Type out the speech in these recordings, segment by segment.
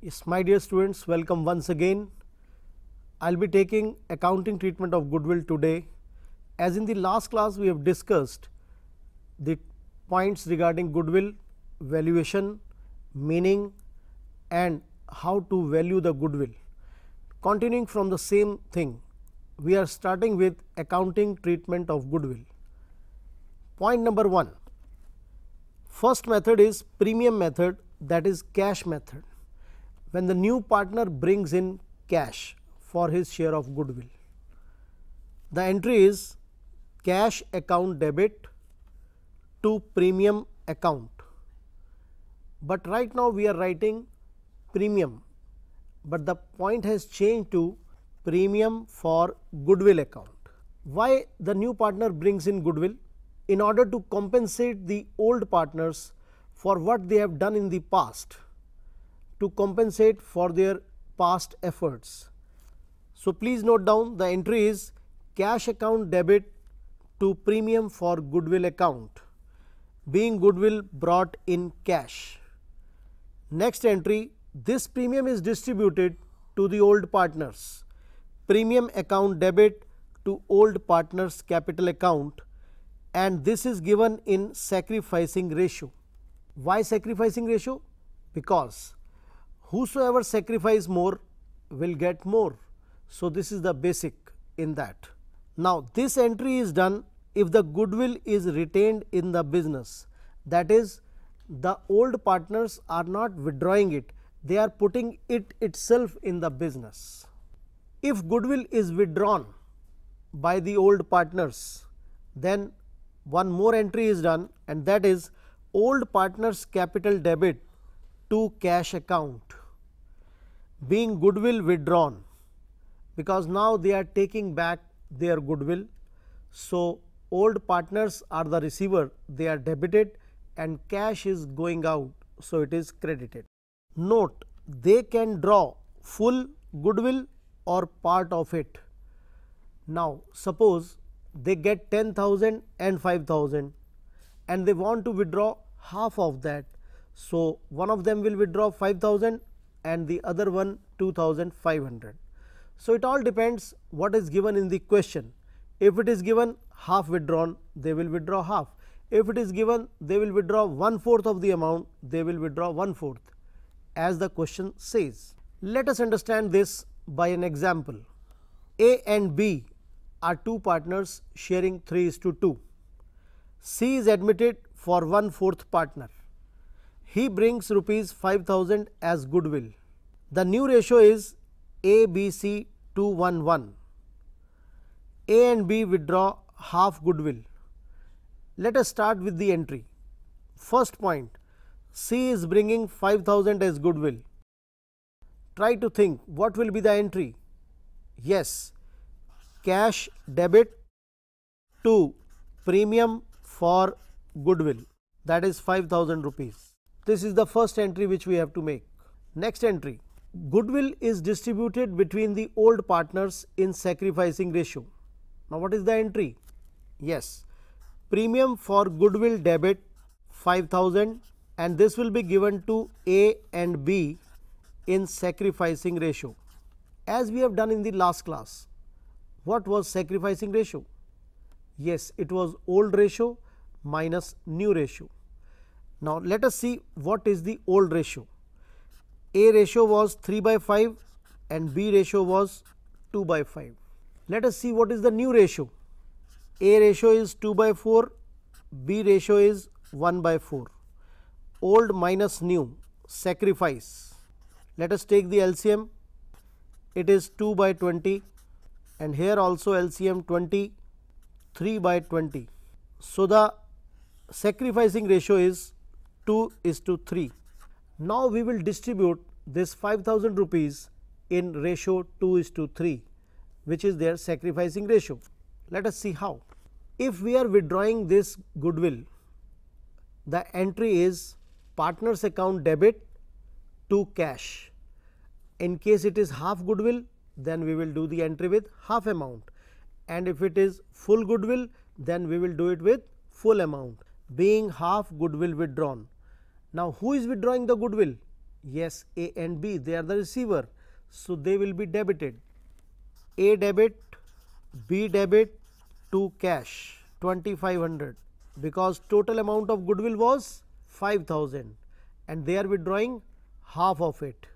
Yes, my dear students, welcome once again. I will be taking accounting treatment of goodwill today. As in the last class, we have discussed the points regarding goodwill, valuation, meaning and how to value the goodwill. Continuing from the same thing, we are starting with accounting treatment of goodwill. Point number 1, first method is premium method that is cash method, when the new partner brings in cash for his share of goodwill. The entry is cash account debit to premium account, but right now we are writing premium, but the point has changed to premium for goodwill account. Why the new partner brings in goodwill? In order to compensate the old partners for what they have done in the past, to compensate for their past efforts. So, please note down the entry is cash account debit to premium for goodwill account being goodwill brought in cash. Next entry this premium is distributed to the old partners premium account debit to old partner's capital account and this is given in sacrificing ratio. Why sacrificing ratio? Because whosoever sacrifice more will get more. So, this is the basic in that. Now, this entry is done if the goodwill is retained in the business that is the old partners are not withdrawing it, they are putting it itself in the business. If goodwill is withdrawn by the old partners, then one more entry is done and that is old partners capital debit to cash account being goodwill withdrawn because now they are taking back their goodwill. So, old partners are the receiver they are debited and cash is going out. So, it is credited. Note they can draw full goodwill or part of it. Now, suppose they get 10,000 and 5,000 and they want to withdraw half of that. So, one of them will withdraw 5,000 and the other one 2,500. So, it all depends what is given in the question. If it is given half withdrawn, they will withdraw half. If it is given, they will withdraw one fourth of the amount, they will withdraw one fourth as the question says. Let us understand this by an example. A and B are two partners sharing 3 is to 2. C is admitted for one fourth partner. He brings rupees 5000 as goodwill. The new ratio is ABC 211. A and B withdraw half goodwill. Let us start with the entry. First point C is bringing 5000 as goodwill try to think what will be the entry? Yes, cash debit to premium for goodwill that is 5000 rupees. This is the first entry which we have to make. Next entry goodwill is distributed between the old partners in sacrificing ratio. Now, what is the entry? Yes, premium for goodwill debit 5000 and this will be given to A and B in sacrificing ratio. As we have done in the last class, what was sacrificing ratio? Yes, it was old ratio minus new ratio. Now, let us see what is the old ratio. A ratio was 3 by 5 and B ratio was 2 by 5. Let us see what is the new ratio. A ratio is 2 by 4, B ratio is 1 by 4. Old minus new sacrifice let us take the LCM, it is 2 by 20 and here also LCM 20 3 by 20. So, the sacrificing ratio is 2 is to 3. Now, we will distribute this 5000 rupees in ratio 2 is to 3 which is their sacrificing ratio. Let us see how. If we are withdrawing this goodwill, the entry is partners account debit to cash. In case it is half goodwill, then we will do the entry with half amount and if it is full goodwill, then we will do it with full amount being half goodwill withdrawn. Now, who is withdrawing the goodwill? Yes, A and B, they are the receiver. So, they will be debited. A debit, B debit to cash 2500 because total amount of goodwill was 5000 and they are withdrawing half of it.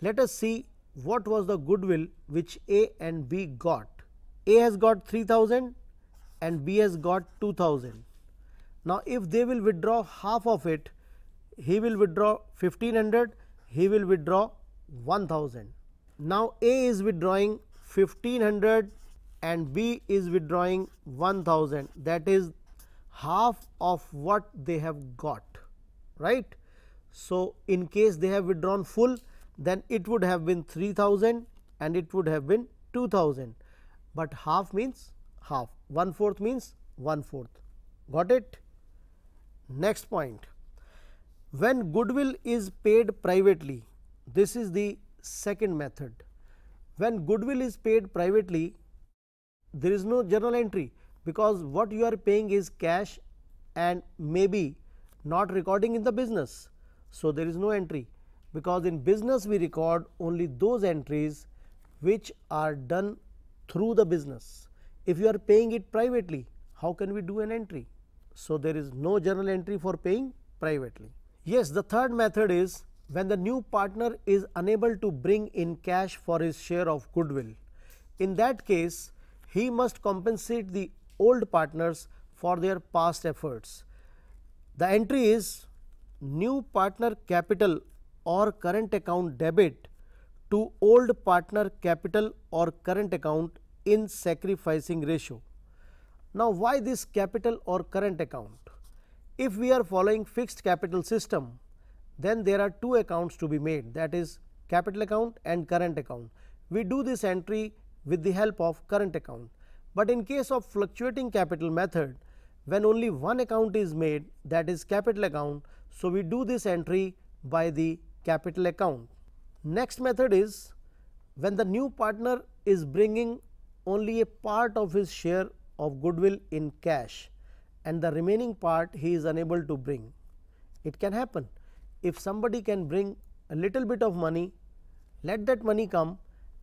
Let us see what was the goodwill which A and B got. A has got 3000 and B has got 2000. Now, if they will withdraw half of it, he will withdraw 1500, he will withdraw 1000. Now, A is withdrawing 1500 and B is withdrawing 1000 that is half of what they have got right. So, in case they have withdrawn full then it would have been 3000 and it would have been 2000, but half means half One fourth means one fourth. got it. Next point when goodwill is paid privately this is the second method. When goodwill is paid privately there is no journal entry because what you are paying is cash and maybe not recording in the business. So, there is no entry because in business we record only those entries which are done through the business. If you are paying it privately, how can we do an entry? So, there is no journal entry for paying privately. Yes, the third method is when the new partner is unable to bring in cash for his share of goodwill. In that case, he must compensate the old partners for their past efforts. The entry is new partner capital or current account debit to old partner capital or current account in sacrificing ratio. Now, why this capital or current account? If we are following fixed capital system, then there are two accounts to be made that is capital account and current account. We do this entry with the help of current account, but in case of fluctuating capital method, when only one account is made that is capital account, so, we do this entry by the capital account. Next method is when the new partner is bringing only a part of his share of goodwill in cash and the remaining part he is unable to bring. It can happen if somebody can bring a little bit of money, let that money come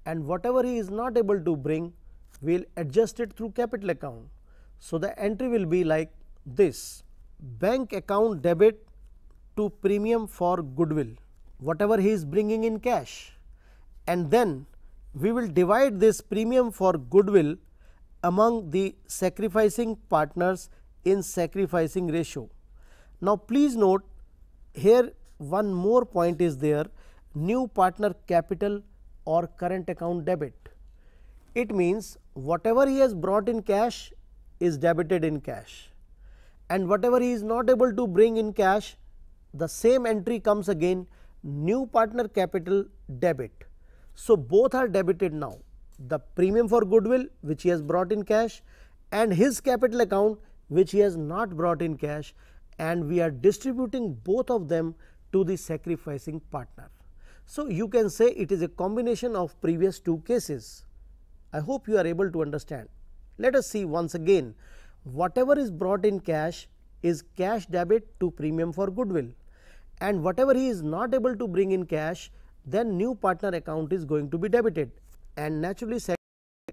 and whatever he is not able to bring we will adjust it through capital account. So, the entry will be like this bank account debit to premium for goodwill whatever he is bringing in cash and then we will divide this premium for goodwill among the sacrificing partners in sacrificing ratio. Now, please note here one more point is there new partner capital or current account debit. It means whatever he has brought in cash is debited in cash and whatever he is not able to bring in cash the same entry comes again new partner capital debit. So, both are debited now the premium for goodwill which he has brought in cash and his capital account which he has not brought in cash and we are distributing both of them to the sacrificing partner. So, you can say it is a combination of previous two cases. I hope you are able to understand. Let us see once again whatever is brought in cash is cash debit to premium for goodwill and whatever he is not able to bring in cash then new partner account is going to be debited and naturally second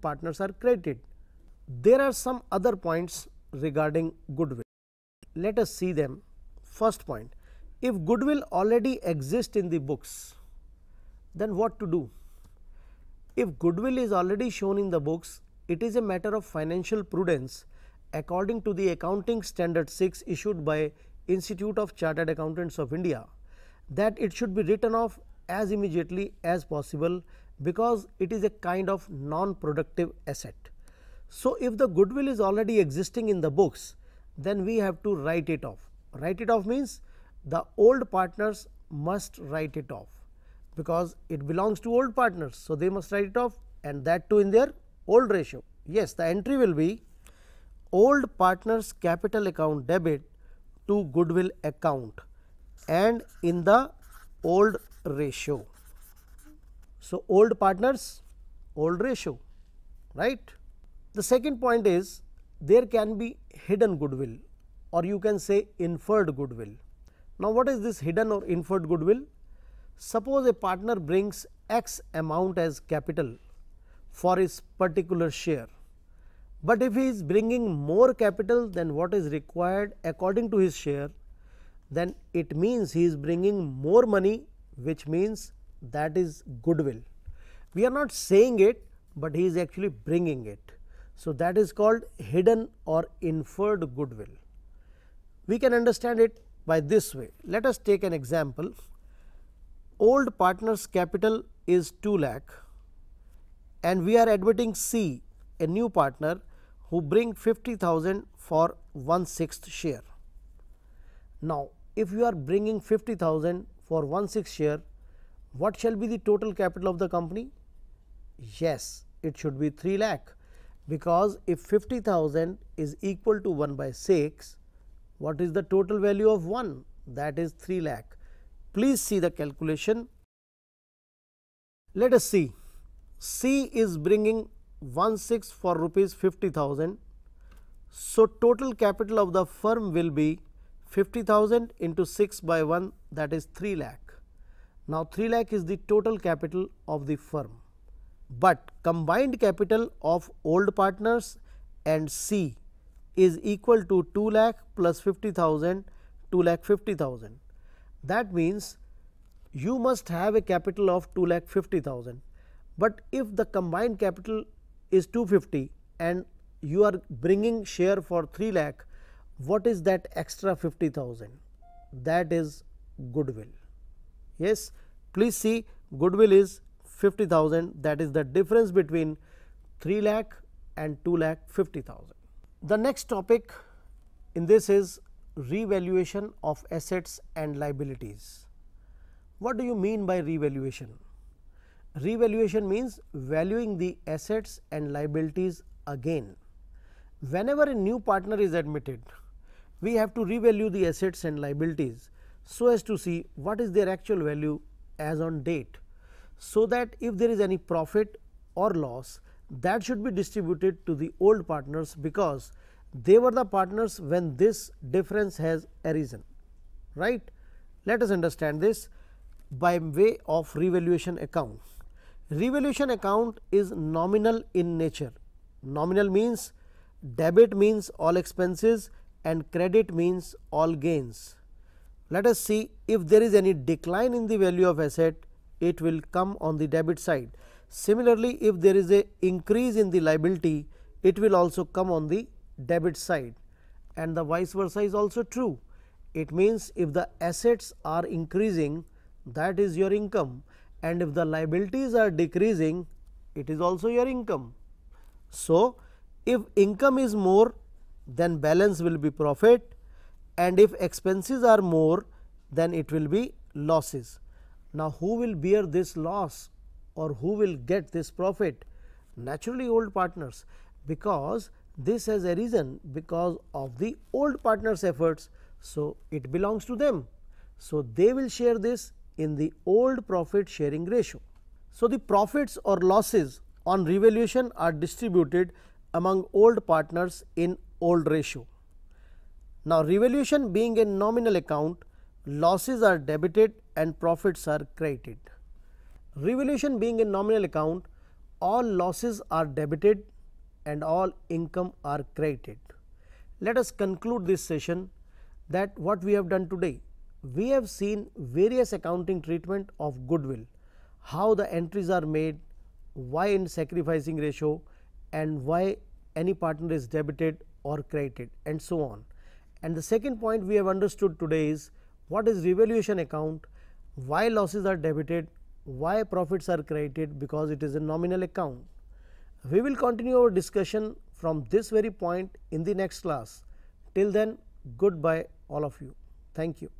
partners are credited. There are some other points regarding goodwill. Let us see them. First point, if goodwill already exists in the books, then what to do? If goodwill is already shown in the books, it is a matter of financial prudence according to the accounting standard 6 issued by Institute of Chartered Accountants of India that it should be written off as immediately as possible because it is a kind of non-productive asset. So, if the goodwill is already existing in the books, then we have to write it off. Write it off means the old partners must write it off because it belongs to old partners. So, they must write it off and that too in their old ratio. Yes, the entry will be old partners capital account debit to goodwill account and in the old ratio. So, old partners old ratio right. The second point is there can be hidden goodwill or you can say inferred goodwill. Now, what is this hidden or inferred goodwill? Suppose a partner brings x amount as capital for his particular share but if he is bringing more capital than what is required according to his share, then it means he is bringing more money which means that is goodwill. We are not saying it, but he is actually bringing it. So, that is called hidden or inferred goodwill. We can understand it by this way. Let us take an example. Old partner's capital is 2 lakh and we are admitting C, a new partner who bring 50,000 for one sixth share. Now, if you are bringing 50,000 for one sixth share, what shall be the total capital of the company? Yes, it should be 3 lakh because if 50,000 is equal to 1 by 6, what is the total value of 1? That is 3 lakh. Please see the calculation. Let us see. C is bringing 16 for rupees 50,000. So, total capital of the firm will be 50,000 into 6 by 1 that is 3 lakh. Now, 3 lakh is the total capital of the firm, but combined capital of old partners and C is equal to 2 lakh plus 50,000 2 lakh 50,000. That means, you must have a capital of 2 lakh 50,000, but if the combined capital is 250 and you are bringing share for 3 lakh, what is that extra 50,000? That is goodwill. Yes, please see goodwill is 50,000 that is the difference between 3 lakh and 2 lakh 50,000. The next topic in this is revaluation of assets and liabilities. What do you mean by revaluation? Revaluation means valuing the assets and liabilities again. Whenever a new partner is admitted, we have to revalue the assets and liabilities so as to see what is their actual value as on date. So that if there is any profit or loss that should be distributed to the old partners because they were the partners when this difference has arisen. Right? Let us understand this by way of revaluation account. Revaluation account is nominal in nature. Nominal means debit means all expenses and credit means all gains. Let us see if there is any decline in the value of asset, it will come on the debit side. Similarly, if there is a increase in the liability, it will also come on the debit side and the vice versa is also true. It means if the assets are increasing that is your income and if the liabilities are decreasing it is also your income. So, if income is more then balance will be profit and if expenses are more then it will be losses. Now, who will bear this loss or who will get this profit? Naturally old partners because this has arisen because of the old partners efforts. So, it belongs to them. So, they will share this in the old profit sharing ratio. So, the profits or losses on revaluation are distributed among old partners in old ratio. Now, revaluation being a nominal account, losses are debited and profits are credited. Revaluation being a nominal account, all losses are debited and all income are credited. Let us conclude this session that what we have done today we have seen various accounting treatment of goodwill, how the entries are made, why in sacrificing ratio and why any partner is debited or credited and so on. And the second point we have understood today is what is revaluation account, why losses are debited, why profits are credited because it is a nominal account. We will continue our discussion from this very point in the next class. Till then, goodbye all of you. Thank you.